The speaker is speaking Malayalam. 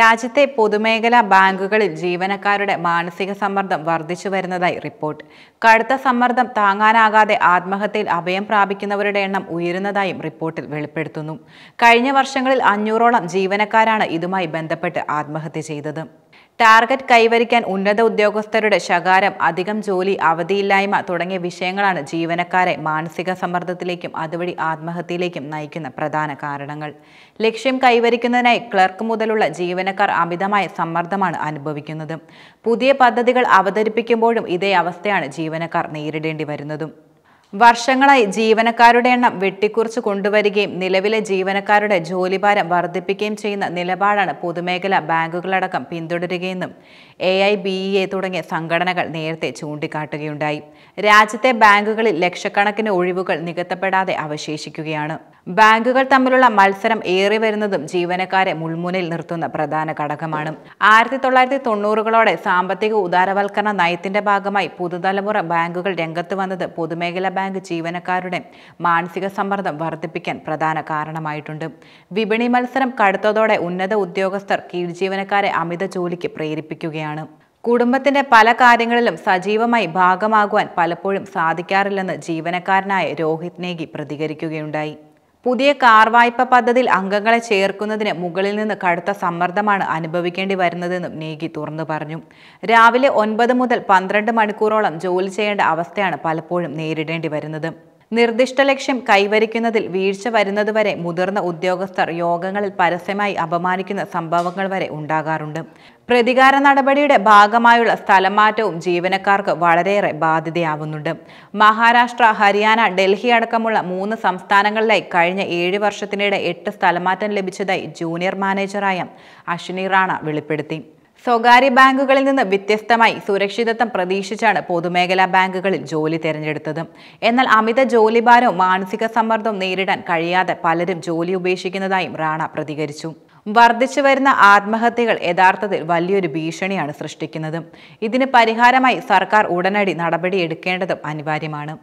രാജ്യത്തെ പൊതുമേഖലാ ബാങ്കുകളിൽ ജീവനക്കാരുടെ മാനസിക സമ്മർദ്ദം വർദ്ധിച്ചു വരുന്നതായി റിപ്പോർട്ട് കടുത്ത സമ്മർദ്ദം താങ്ങാനാകാതെ ആത്മഹത്യയിൽ അഭയം പ്രാപിക്കുന്നവരുടെ എണ്ണം ഉയരുന്നതായും റിപ്പോർട്ടിൽ വെളിപ്പെടുത്തുന്നു കഴിഞ്ഞ വർഷങ്ങളിൽ അഞ്ഞൂറോളം ജീവനക്കാരാണ് ഇതുമായി ബന്ധപ്പെട്ട് ആത്മഹത്യ ചെയ്തത് ടാർഗറ്റ് കൈവരിക്കാൻ ഉന്നത ഉദ്യോഗസ്ഥരുടെ ശകാരം അധികം ജോലി അവധിയില്ലായ്മ തുടങ്ങിയ വിഷയങ്ങളാണ് ജീവനക്കാരെ മാനസിക സമ്മർദ്ദത്തിലേക്കും അതുവഴി ആത്മഹത്യയിലേക്കും നയിക്കുന്ന പ്രധാന കാരണങ്ങൾ ലക്ഷ്യം കൈവരിക്കുന്നതിനായി ക്ലർക്ക് മുതലുള്ള ജീവനക്കാർ അമിതമായ സമ്മർദ്ദമാണ് അനുഭവിക്കുന്നത് പുതിയ പദ്ധതികൾ അവതരിപ്പിക്കുമ്പോഴും ഇതേ അവസ്ഥയാണ് ജീവനക്കാർ നേരിടേണ്ടി വരുന്നതും വർഷങ്ങളായി ജീവനക്കാരുടെ എണ്ണം വെട്ടിക്കുറിച്ച് കൊണ്ടുവരികയും നിലവിലെ ജീവനക്കാരുടെ ജോലിഭാരം വർദ്ധിപ്പിക്കുകയും ചെയ്യുന്ന നിലപാടാണ് പൊതുമേഖല ബാങ്കുകളടക്കം പിന്തുടരുകയെന്നും A I B E A തുടങ്ങിയ സംഘടനകൾ നേരത്തെ ചൂണ്ടിക്കാട്ടുകയുണ്ടായി രാജ്യത്തെ ബാങ്കുകളിൽ ലക്ഷക്കണക്കിന് ഒഴിവുകൾ നികത്തപ്പെടാതെ അവശേഷിക്കുകയാണ് ബാങ്കുകൾ തമ്മിലുള്ള മത്സരം ഏറി വരുന്നതും ജീവനക്കാരെ മുൾമുനയിൽ നിർത്തുന്ന പ്രധാന ഘടകമാണ് ആയിരത്തി തൊള്ളായിരത്തി തൊണ്ണൂറുകളോടെ സാമ്പത്തിക ഉദാരവൽക്കരണ നയത്തിന്റെ ഭാഗമായി പുതുതലമുറ ബാങ്കുകൾ രംഗത്ത് വന്നത് പൊതുമേഖലാ ബാങ്ക് ജീവനക്കാരുടെ മാനസിക സമ്മർദ്ദം വർദ്ധിപ്പിക്കാൻ പ്രധാന കാരണമായിട്ടുണ്ട് വിപണി മത്സരം കടുത്തതോടെ ഉന്നത ഉദ്യോഗസ്ഥർ കീഴ്ജീവനക്കാരെ അമിത ജോലിക്ക് പ്രേരിപ്പിക്കുകയാണ് കുടുംബത്തിന്റെ പല കാര്യങ്ങളിലും സജീവമായി ഭാഗമാകുവാൻ പലപ്പോഴും സാധിക്കാറില്ലെന്ന് ജീവനക്കാരനായ രോഹിത് നേഗി പ്രതികരിക്കുകയുണ്ടായി പുതിയ കാർ വായ്പ പദ്ധതിയിൽ അംഗങ്ങളെ ചേർക്കുന്നതിന് മുകളിൽ നിന്ന് കടുത്ത സമ്മർദ്ദമാണ് അനുഭവിക്കേണ്ടി വരുന്നതെന്നും നേഗി തുറന്നു പറഞ്ഞു രാവിലെ ഒൻപത് മുതൽ പന്ത്രണ്ട് മണിക്കൂറോളം ജോലി ചെയ്യേണ്ട അവസ്ഥയാണ് പലപ്പോഴും നേരിടേണ്ടി വരുന്നത് നിർദ്ദിഷ്ട ലക്ഷ്യം കൈവരിക്കുന്നതിൽ വീഴ്ച വരുന്നതുവരെ മുതിർന്ന ഉദ്യോഗസ്ഥർ യോഗങ്ങളിൽ പരസ്യമായി അപമാനിക്കുന്ന സംഭവങ്ങൾ വരെ ഉണ്ടാകാറുണ്ട് പ്രതികാര നടപടിയുടെ ഭാഗമായുള്ള സ്ഥലമാറ്റവും ജീവനക്കാർക്ക് വളരെയേറെ ബാധ്യതയാവുന്നുണ്ട് മഹാരാഷ്ട്ര ഹരിയാന ഡൽഹി അടക്കമുള്ള മൂന്ന് സംസ്ഥാനങ്ങളിലായി കഴിഞ്ഞ ഏഴ് വർഷത്തിനിടെ എട്ട് സ്ഥലമാറ്റം ലഭിച്ചതായി ജൂനിയർ മാനേജറായ അശ്വിനി റാണ വെളിപ്പെടുത്തി സ്വകാര്യ ബാങ്കുകളിൽ നിന്ന് വ്യത്യസ്തമായി സുരക്ഷിതത്വം പ്രതീക്ഷിച്ചാണ് പൊതുമേഖലാ ബാങ്കുകളിൽ ജോലി തിരഞ്ഞെടുത്തത് എന്നാൽ അമിത ജോലിഭാരവും മാനസിക സമ്മർദ്ദവും നേരിടാൻ കഴിയാതെ പലരും ജോലി ഉപേക്ഷിക്കുന്നതായും റാണ പ്രതികരിച്ചു വർദ്ധിച്ചു വരുന്ന ആത്മഹത്യകൾ യഥാർത്ഥത്തിൽ വലിയൊരു ഭീഷണിയാണ് സൃഷ്ടിക്കുന്നത് ഇതിന് പരിഹാരമായി സർക്കാർ ഉടനടി നടപടിയെടുക്കേണ്ടതും അനിവാര്യമാണ്